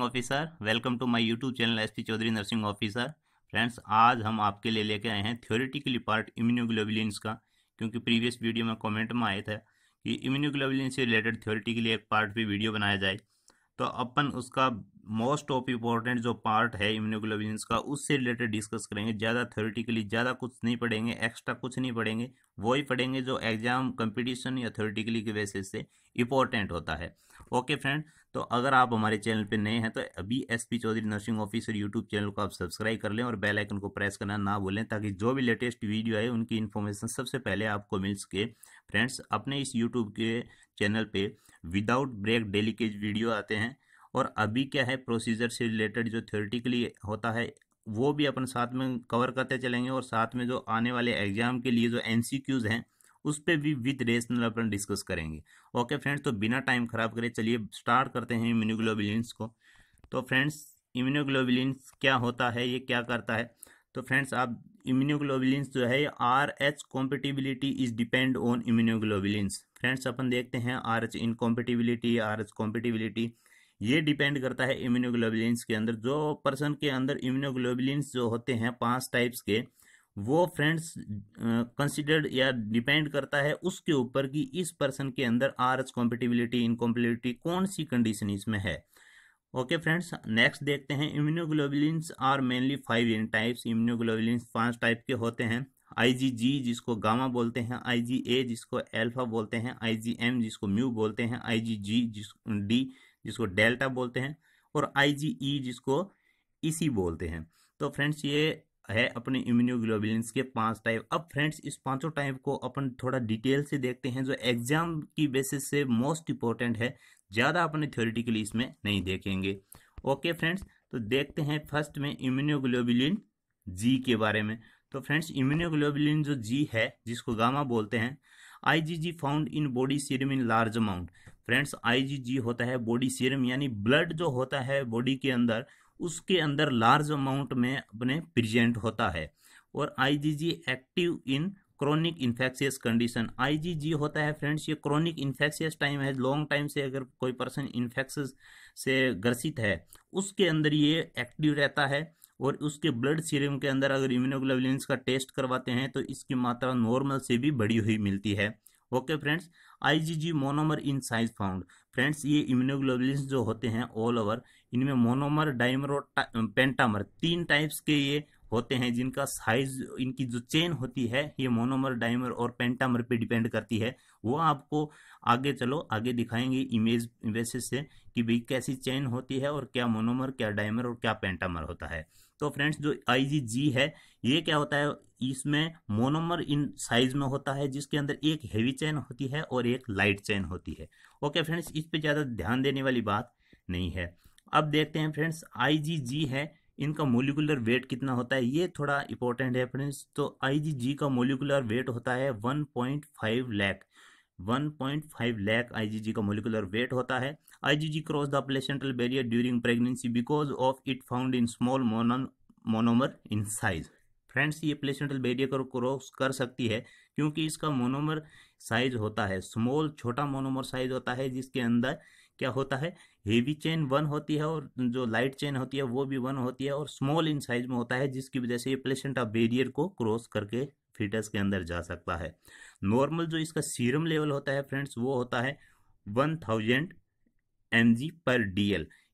nursing officer welcome to my YouTube channel S P Chaudhary nursing officer friends आज हम आपके लिए लेके आए हैं थ्योरेटिकली पार्ट इम्यूनोग्लोबुलिन्स का क्योंकि प्रीवियस वीडियो में कमेंट में आए थे कि इम्यूनोग्लोबुलिन से रिलेटेड थ्योरेटिकली एक पार्ट भी वीडियो बनाया जाए तो अपन उसका मोस्ट ऑफ इम्पॉर्टेंट जो पार्ट है इम्यूनोग्लोबिन का उससे रिलेटेड डिस्कस करेंगे ज़्यादा थ्योरेटिकली ज़्यादा कुछ नहीं पढ़ेंगे एक्स्ट्रा कुछ नहीं पढ़ेंगे वही पढ़ेंगे जो एग्जाम कंपटीशन या थ्योरेटिकली की वजह से इम्पॉर्टेंट होता है ओके फ्रेंड तो अगर आप हमारे चैनल पर नए हैं तो अभी S P Chaudhary nursing officer YouTube channel को आप सब्सक्राइब कर लें और बेलाइकन को प्रेस करना ना भूलें ताकि जो भी लेटेस्ट वीडियो आए उनकी इन्फॉर्मेशन सबसे पहले आपको मिल सके फ्रेंड्स अपने इस यूट्यूब के चैनल पर विदाउट ब्रेक डेली के वीडियो आते हैं और अभी क्या है प्रोसीजर से रिलेटेड जो थ्योरेटिकली होता है वो भी अपन साथ में कवर करते चलेंगे और साथ में जो आने वाले एग्जाम के लिए जो एन हैं उस पर भी विद रेशनल अपन डिस्कस करेंगे ओके फ्रेंड्स तो बिना टाइम खराब करे चलिए स्टार्ट करते हैं इम्यूनोग्लोबिलिन्स को तो फ्रेंड्स इम्यूनोग्लोबिलिन्स क्या होता है ये क्या करता है तो फ्रेंड्स आप इम्यूनोग्लोबिलिन्स जो है R H compatibility is depend on immunoglobulins friends अपन देखते हैं R H incompatibility R H compatibility ये डिपेंड करता है इम्यूनोग्लोबुलिन्स के अंदर जो पर्सन के अंदर इम्यूनोग्लोबुलिन्स जो होते हैं पांच टाइप्स के वो फ्रेंड्स कंसिडर्ड या डिपेंड करता है उसके ऊपर कि इस पर्सन के अंदर आर एस कॉम्पिटिबिलिटी इनकॉम्पिटिबिलिटी कौन सी कंडीशन इसमें है ओके फ्रेंड्स नेक्स्ट देखते हैं immunoglobulins are mainly five in types immunoglobulins पांच टाइप के होते हैं आईजीजी जिसको गामा बोलते हैं आईजीए जिसको एल्फा बोलते हैं आईजीएम जिसको म्यू बोलते हैं आईजीजी जिस डी जिसको डेल्टा बोलते हैं और आई e जिसको ईसी e बोलते हैं तो फ्रेंड्स ये है अपने इम्यूनोग्लोबुलिन्स के पांच टाइप अब फ्रेंड्स इस पांचों टाइप को अपन थोड़ा डिटेल से देखते हैं जो एग्जाम की बेसिस से मोस्ट इंपॉर्टेंट है ज़्यादा अपने थ्योरिटिकली इसमें नहीं देखेंगे ओके फ्रेंड्स तो देखते हैं फर्स्ट में इम्यूनोग्लोबिलिन जी के बारे में तो फ्रेंड्स इम्यूनोग्लोबिलिन जो जी है जिसको गामा बोलते हैं I found in body serum in large amount friends IgG होता है बॉडी सीरम यानी ब्लड जो होता है बॉडी के अंदर उसके अंदर लार्ज अमाउंट में अपने प्रेजेंट होता है और IgG active in chronic infectious condition IgG होता है फ्रेंड्स ये क्रॉनिक इन्फेक्शियस टाइम है लॉन्ग टाइम से अगर कोई पर्सन इन्फेक्शस से ग्रसित है उसके अंदर ये एक्टिव रहता है और उसके ब्लड सीरम के अंदर अगर इम्यूनोग्लोबुलिन का टेस्ट करवाते हैं तो इसकी मात्रा नॉर्मल से भी बढ़ी हुई मिलती है okay friends IgG monomer in size found friends ये इम्यूनोग्लोबुलिन जो होते हैं ऑल ओवर इनमें मोनोमर डाइमर और पेंटामर तीन टाइप्स के ये होते हैं जिनका साइज इनकी जो चेन होती है ये मोनोमर डाइमर और पेंटामर पे डिपेंड करती है वो आपको आगे चलो आगे दिखाएंगे इमेज बेसिस से कि भाई कैसी चेन होती है और क्या मोनोमर क्या डाइमर और क्या पेंटामर होता है तो फ्रेंड्स जो आईजीजी है ये क्या होता है इसमें मोनोमर इन साइज में होता है जिसके अंदर एक हेवी चेन होती है और एक लाइट चेन होती है ओके फ्रेंड्स इस पर ज़्यादा ध्यान देने वाली बात नहीं है अब देखते हैं फ्रेंड्स आई है इनका मोलिकुलर वेट कितना होता है ये थोड़ा इंपॉर्टेंट है फ्रेंड्स तो आईजीजी का मोलिकुलर वेट होता है 1.5 लैक 1.5 लाख आईजीजी का मोलिकुलर वेट होता है IgG cross the placental barrier during pregnancy because of it found in small monomer in size friends ये प्लेसेंटल बैरियर को क्रॉस कर सकती है क्योंकि इसका मोनोमर साइज होता है स्मॉल छोटा मोनोमर साइज होता है जिसके अंदर क्या होता है हेवी चेन वन होती है और जो लाइट चेन होती है वो भी वन होती है और स्मॉल इन साइज में होता है जिसकी वजह से ये प्लेसेंटा बेरियर को क्रॉस करके फीटस के अंदर जा सकता है नॉर्मल जो इसका सीरम लेवल होता है फ्रेंड्स वो होता है one thousand M per D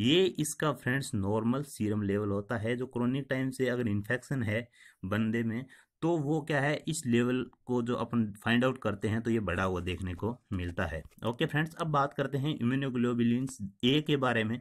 ये इसका फ्रेंड्स नॉर्मल सीरम लेवल होता है जो क्रोनिक टाइम से अगर इन्फेक्शन है बंदे में तो वो क्या है इस लेवल को जो अपन फाइंड आउट करते हैं तो ये बढ़ा हुआ देखने को मिलता है ओके फ्रेंड्स अब बात करते हैं इम्यूनोग्लोबिलिन ए के बारे में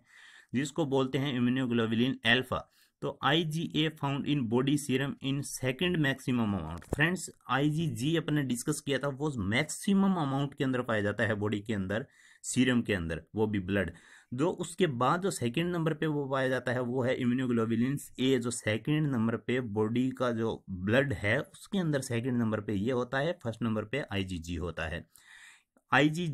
जिसको बोलते हैं इम्यूनोग्लोबिलिन एल्फा तो I G A found in body serum in second maximum amount friends I G G अपने डिस्कस किया था वो मैक्सिमम अमाउंट के अंदर पाया जाता है बॉडी के अंदर सीरम के अंदर वो भी ब्लड जो उसके बाद जो सेकंड नंबर पे वो पाया जाता है वो है इम्यूनोग्लोबिलिन ए जो सेकंड नंबर पे बॉडी का जो ब्लड है उसके अंदर सेकंड नंबर पे ये होता है फर्स्ट नंबर पे आईजीजी होता है Ig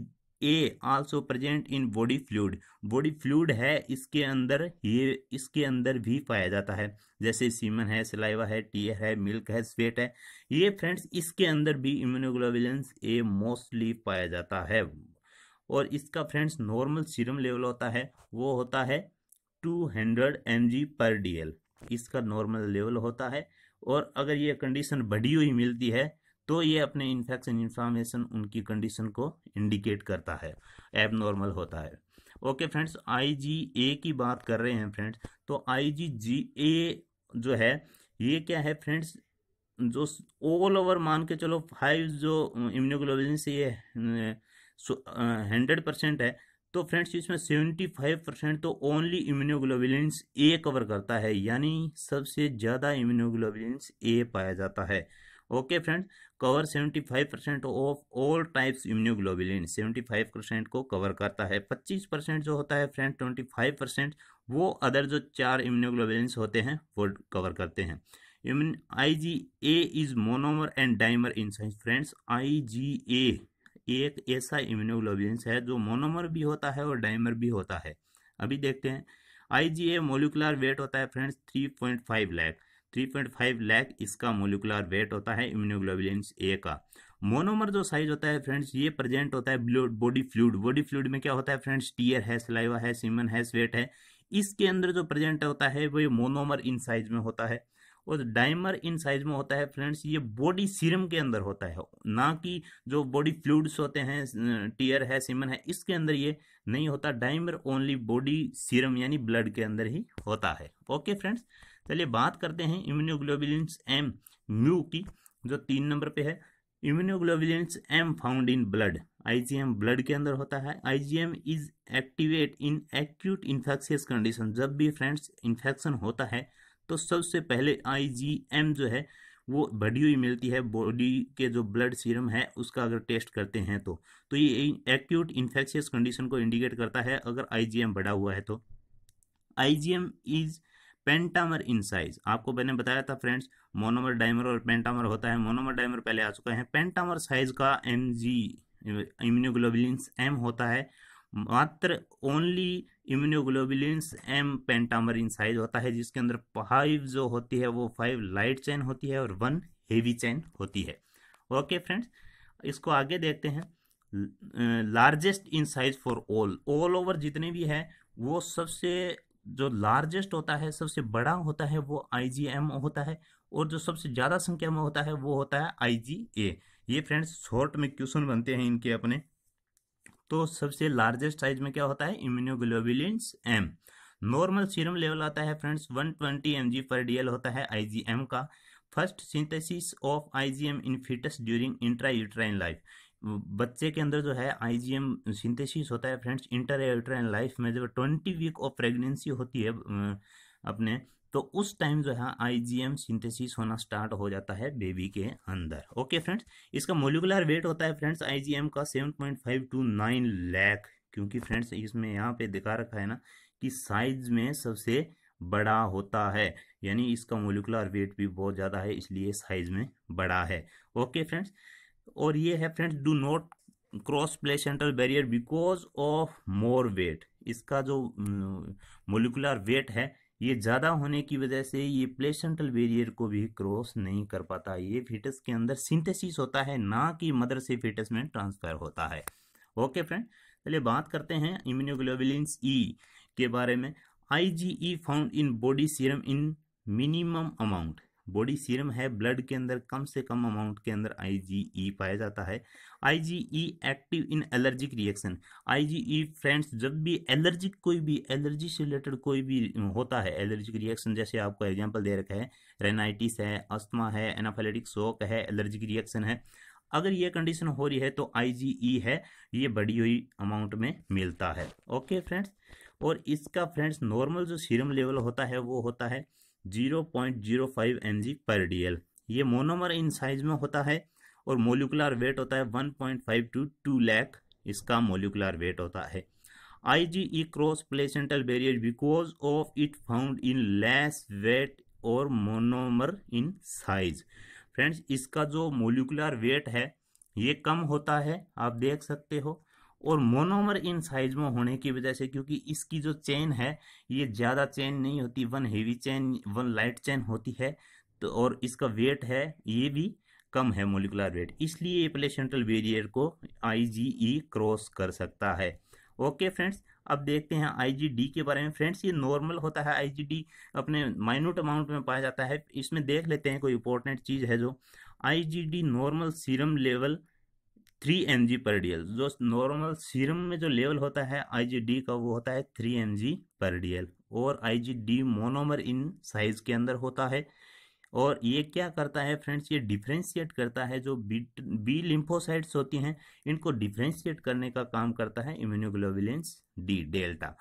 A also present in body fluid body fluid है इसके अंदर ये इसके अंदर भी पाया जाता है जैसे सीमन है सिलाइवा है टीयर है मिल्क है स्वेट है ये फ्रेंड्स इसके अंदर भी इम्यूनोग्लोबिलेंस ए मोस्टली पाया जाता है और इसका फ्रेंड्स नॉर्मल सीरम लेवल होता है वो होता है 200 हंड्रेड एम पर एल इसका नॉर्मल लेवल होता है और अगर ये कंडीशन बढ़ी हुई मिलती है तो ये अपने इन्फेक्शन इन्फॉर्मेशन उनकी कंडीशन को इंडिकेट करता है एब नॉर्मल होता है ओके फ्रेंड्स आई जी ए की बात कर रहे हैं फ्रेंड्स तो आई जी जी ए जो है ये क्या है फ्रेंड्स जो ऑल ओवर मान के चलो फाइव जो इम्यूनोग्लोबिन से ये हंड्रेड परसेंट है तो फ्रेंड्स इसमें सेवेंटी फाइव परसेंट तो ओनली इम्यूनोग्लोबिलेंस ए कवर करता है यानी सबसे ज़्यादा इम्यूनोग्लोबिलेंस ए पाया जाता है okay friends cover seventy five percent of all types immunoglobulin seventy five percent को कवर करता है पच्चीस परसेंट जो होता है फ्रेंड ट्वेंटी फाइव परसेंट वो अदर जो चार इम्यूनोग्लोबिलिन्स होते हैं वो कवर करते हैं I G A is monomer and dimer in science friends I G A एक ऐसा इम्यूनोग्लोबिन है जो मोनोमर भी होता है और डाइमर भी होता है अभी देखते हैं आईजीए मोलिकुलर वेट होता है फ्रेंड्स 3.5 लाख 3.5 लाख इसका मोलिकुलर वेट होता है इम्यूनोग्लोबिन ए का मोनोमर जो साइज होता है फ्रेंड्स ये प्रेजेंट होता है बॉडी फ्लूड बॉडी फ्लूड में क्या होता है फ्रेंड्स टीयर है सलाइवा है सीमन है स्वेट है इसके अंदर जो प्रेजेंट होता है वो मोनोमर इन साइज में होता है और डाइमर इन साइज में होता है फ्रेंड्स ये बॉडी सीरम के अंदर होता है ना कि जो बॉडी फ्लूड्स होते हैं टीयर है सीमन है इसके अंदर ये नहीं होता डाइमर ओनली बॉडी सीरम यानी ब्लड के अंदर ही होता है ओके फ्रेंड्स चलिए बात करते हैं इम्यूनोग्लोबिलिन्स एम म्यू की जो तीन नंबर पे है immunoglobulins M found in blood IgM blood के अंदर होता है IgM is activate in acute infectious condition जब भी फ्रेंड्स इन्फेक्शन होता है तो सबसे पहले आईजीएम जो है वो बढ़ी हुई मिलती है बॉडी के जो ब्लड सीरम है उसका अगर टेस्ट करते हैं तो तो ये एक्यूट इन्फेक्शियस कंडीशन को इंडिकेट करता है अगर आईजीएम बढ़ा हुआ है तो IgM is pentamer in size आपको मैंने बताया था फ्रेंड्स मोनोमर डाइमर और पेंटामर होता है मोनोमर डाइमर पहले आ चुका है पेंटामर साइज का एम जी इम्यूनोग्लोबिल एम होता है मात्र only immunoglobulins M in size होता है जिसके अंदर फाइव जो होती है वो फाइव लाइट चैन होती है और वन हेवी चैन होती है ओके फ्रेंड्स इसको आगे देखते हैं largest in size for all all over जितने भी हैं वो सबसे जो लार्जेस्ट होता है सबसे बड़ा होता है वो आई होता है और जो सबसे ज़्यादा संख्या में होता है वो होता है आई ये फ्रेंड्स शॉर्ट में क्वेश्चन बनते हैं इनके अपने तो सबसे लार्जेस्ट साइज में क्या होता है immunoglobulin M normal serum level आता है फ्रेंड्स 120 ट्वेंटी पर डीएल होता है आईजीएम का first synthesis of IgM in foetus during intra uterine life बच्चे के अंदर जो है आईजीएम सिंथेसिस होता है फ्रेंड्स इंटर यूट्राइन लाइफ में जब ट्वेंटी वीक ऑफ प्रेगनेंसी होती है अपने तो उस टाइम जो है आईजीएम सिंथेसिस होना स्टार्ट हो जाता है बेबी के अंदर ओके फ्रेंड्स इसका मोलिकुलर वेट होता है फ्रेंड्स आईजीएम का 7.5 टू नाइन लैक क्योंकि फ्रेंड्स इसमें यहाँ पे दिखा रखा है ना कि साइज में सबसे बड़ा होता है यानी इसका मोलिकुलर वेट भी बहुत ज़्यादा है इसलिए साइज में बड़ा है ओके फ्रेंड्स और ये है friends do not cross placental barrier because of more weight इसका जो मोलिकुलर वेट है ये ज़्यादा होने की वजह से ये प्लेसेंटल बेरियर को भी क्रॉस नहीं कर पाता ये फिटस के अंदर सिंथेसिस होता है ना कि मदर से फिटस में ट्रांसफ़र होता है ओके फ्रेंड चलिए बात करते हैं इम्यूनोग्लोबुलिन्स ई के बारे में I G E found in body serum in minimum amount body serum है ब्लड के अंदर कम से कम अमाउंट के अंदर आई e पाया जाता है I e active in allergic reaction I e friends जब भी एलर्जिक कोई भी एलर्जी से रिलेटेड कोई भी होता है एलर्जिक रिएक्शन जैसे आपको एग्जांपल दे रखा है रेनाइटिस है अस्थमा है एनाफेलेटिक शोक है एलर्जिक रिएक्शन है अगर ये कंडीशन हो रही है तो आई है ये बढ़ी हुई अमाउंट में मिलता है ओके फ्रेंड्स और इसका फ्रेंड्स नॉर्मल जो सीरम लेवल होता है वो होता है 0.05 mg पर एल ये मोनोमर इन साइज में होता है और मोलिकुलर वेट होता है 1.5 टू 2 लाख इसका मोलिकुलर वेट होता है E cross placental barrier because of it found in less weight और मोनोमर इन साइज फ्रेंड्स इसका जो मोलिकुलर वेट है ये कम होता है आप देख सकते हो और मोनोमर इन साइज में होने की वजह से क्योंकि इसकी जो चेन है ये ज़्यादा चेन नहीं होती one heavy chain one light chain होती है तो और इसका वेट है ये भी कम है मोलिकुलर वेट इसलिए ये प्लेसेंटल बेरियर को आई क्रॉस e कर सकता है ओके फ्रेंड्स अब देखते हैं आईजीडी के बारे में फ्रेंड्स ये नॉर्मल होता है आईजीडी अपने माइनूट अमाउंट में पाया जाता है इसमें देख लेते हैं कोई इंपॉर्टेंट चीज़ है जो IgD normal serum level three M G per D L जो नॉर्मल सीरम में जो लेवल होता है आई जी डी का वो होता है three M G per D L और I G D monomer in size के अंदर होता है और ये क्या करता है फ्रेंड्स ये डिफ्रेंशिएट करता है जो बी बी लिम्फोसाइट्स होती हैं इनको डिफ्रेंशिएट करने का काम करता है इम्यूनोग्लोबुलेंस डी डेल्टा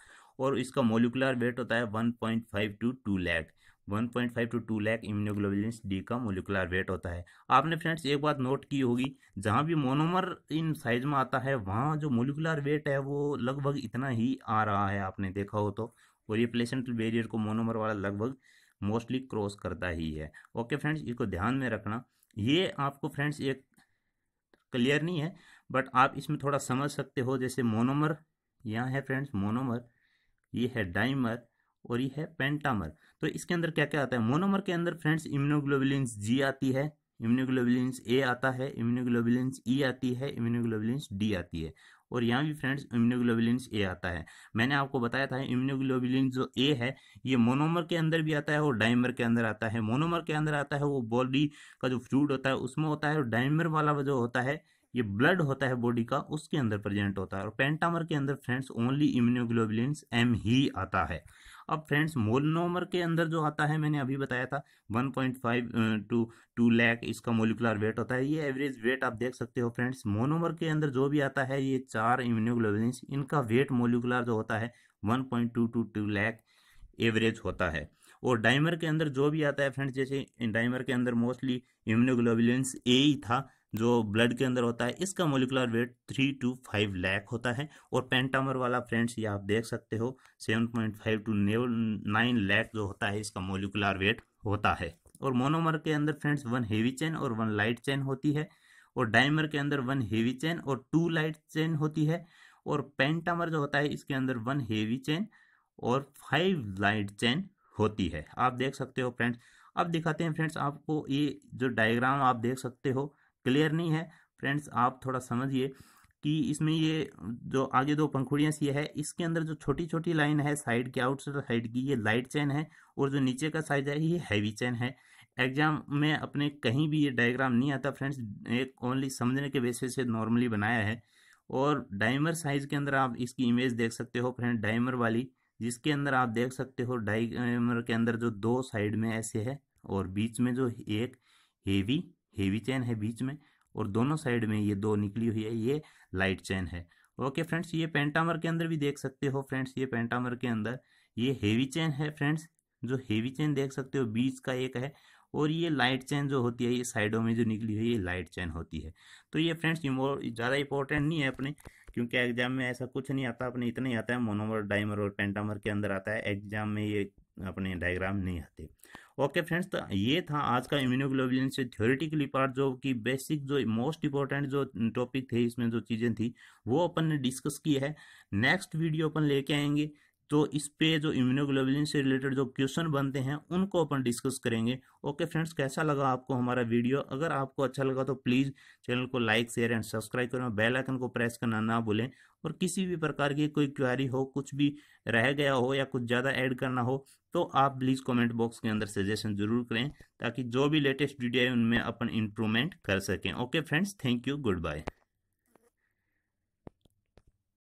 और इसका मोलिकुलर वेट होता है 1.5 to 2 lakh 1.5 to two lakh immunoglobulin D का मोलिकुलर वेट होता है आपने फ्रेंड्स एक बात नोट की होगी जहाँ भी मोनोमर इन साइज में आता है वहाँ जो मोलिकुलर वेट है वो लगभग इतना ही आ रहा है आपने देखा हो तो और ये प्लेसेंटल बैरियर को मोनोमर वाला लगभग मोस्टली क्रॉस करता ही है ओके फ्रेंड्स इसको ध्यान में रखना ये आपको फ्रेंड्स एक क्लियर नहीं है बट आप इसमें थोड़ा समझ सकते हो जैसे मोनोमर यहाँ है फ्रेंड्स मोनोमर ये है डाइमर और ये है पेंटामर तो इसके अंदर क्या क्या आता है मोनोमर के अंदर फ्रेंड्स इम्यूनोग्लोबुलिन जी आती है इम्यूनोग्लोबुलिन्स ए आता है इम्यूनोग्लोबुलिन्स ई e आती है इम्यूनोग्लोबुलिन्स डी आती है और यहाँ भी फ्रेंड्स इम्यूनोग्लोबुलिन्स ए आता है मैंने आपको बताया था इम्यूनोग्लोबुलिन जो ए है ये मोनोमर के अंदर भी आता है और डाइमर के अंदर आता है मोनोमर के अंदर आता है वो बॉडी का जो फ्रूट होता है उसमें होता है और डाइमर वाला जो होता है ये ब्लड होता है बॉडी का उसके अंदर प्रेजेंट होता है और पेंटामर के अंदर फ्रेंड्स ओनली इम्यूनोग्लोबुलिन एम ही आता है अब फ्रेंड्स मोल के अंदर जो आता है मैंने अभी बताया था 1.5 टू टू लैख इसका मोलिकुलर वेट होता है ये एवरेज वेट आप देख सकते हो फ्रेंड्स मोनोमर के अंदर जो भी आता है ये चार इम्यूनोग्लोबिन इनका वेट मोलिकुलर जो होता है point two two lakh average होता है और डाइमर के अंदर जो भी आता है फ्रेंड्स जैसे डाइमर के अंदर मोस्टली इम्यूनोग्लोबिलेंस ए ही था जो ब्लड के अंदर होता है इसका molecular weight three to five lakh होता है और पेंटामर वाला फ्रेंड्स ये आप देख सकते हो seven point five to nine lakh जो होता है इसका मोलिकुलर वेट होता है और मोनोमर के अंदर फ्रेंड्स वन हेवी चेन और वन लाइट चेन होती है और डाइमर के अंदर वन हेवी चेन और टू लाइट चेन होती है और पेंटामर जो होता है इसके अंदर वन हेवी चेन और फाइव लाइट चेन होती है आप देख सकते हो फ्रेंड्स अब दिखाते हैं फ्रेंड्स आपको ये जो डायग्राम आप देख सकते हो क्लियर नहीं है फ्रेंड्स आप थोड़ा समझिए कि इसमें ये जो आगे दो पंखुड़ियाँ सी है इसके अंदर जो छोटी छोटी लाइन है साइड के आउटसाइड साइड की ये लाइट चैन है और जो नीचे का साइज है ये हैवी चैन है एग्जाम में अपने कहीं भी ये डायग्राम नहीं आता फ्रेंड्स एक ओनली समझने के बेसिस से नॉर्मली बनाया है और डाइमर साइज के अंदर आप इसकी इमेज देख सकते हो फ्रेंड डाइमर वाली जिसके अंदर आप देख सकते हो डाइमर के अंदर जो दो साइड में ऐसे है और बीच में जो एक हेवी हेवी चैन है बीच में और दोनों साइड में ये दो निकली हुई है ये लाइट चैन है ओके फ्रेंड्स ये पेंटामर के अंदर भी देख सकते हो फ्रेंड्स ये पेंटामर के अंदर ये हेवी चैन है फ्रेंड्स जो हेवी चैन देख सकते हो बीच का एक है और ये लाइट चैन जो होती है ये साइडों में जो निकली हुई है ये लाइट चैन होती है तो ये फ्रेंड्स ज़्यादा इंपॉर्टेंट नहीं है अपने क्योंकि एग्जाम में ऐसा कुछ नहीं आता अपने इतना ही आता है मोनोमर डाइमर और पेंटामर के अंदर आता है एग्जाम में ये अपने डायग्राम नहीं आते ओके फ्रेंड्स तो ये था आज का इम्यूनोग्लोबुलिन से थ्योरेटिकली पार्ट जो कि बेसिक जो मोस्ट इंपॉर्टेंट जो टॉपिक थे इसमें जो चीज़ें थी वो अपन ने डिस्कस की है नेक्स्ट वीडियो अपन लेके आएंगे तो इस पे जो इम्यूनोग्लोबुलिन से रिलेटेड जो क्वेश्चन बनते हैं उनको अपन डिस्कस करेंगे ओके फ्रेंड्स कैसा लगा आपको हमारा वीडियो अगर आपको अच्छा लगा तो प्लीज़ चैनल को लाइक शेयर एंड सब्सक्राइब करें बेल आइकन को प्रेस करना ना भूलें और किसी भी प्रकार की कोई क्वारी हो कुछ भी रह गया हो या कुछ ज़्यादा ऐड करना हो तो आप प्लीज़ कमेंट बॉक्स के अंदर सजेशन ज़रूर करें ताकि जो भी लेटेस्ट वीडियो है उनमें अपन इम्प्रूवमेंट कर सकें okay friends thank you good bye